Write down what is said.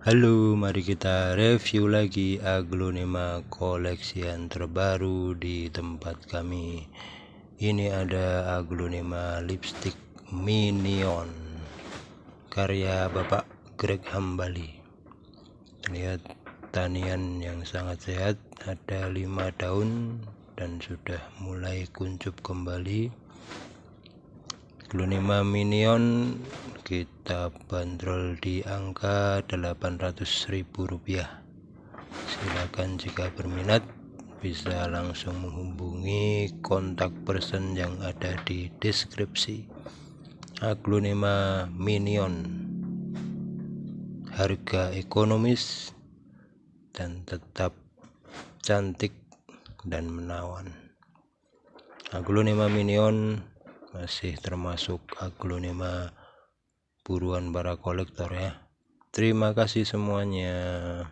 Halo, mari kita review lagi aglonema koleksi yang terbaru di tempat kami. Ini ada aglonema lipstick Minion karya Bapak Greg Hambali. Lihat tanian yang sangat sehat, ada lima daun dan sudah mulai kuncup kembali. Glonema Minion kita bandrol di angka 800.000 rupiah silakan jika berminat bisa langsung menghubungi kontak person yang ada di deskripsi aglonema minion harga ekonomis dan tetap cantik dan menawan aglonema minion masih termasuk aglonema buruan para kolektor ya terima kasih semuanya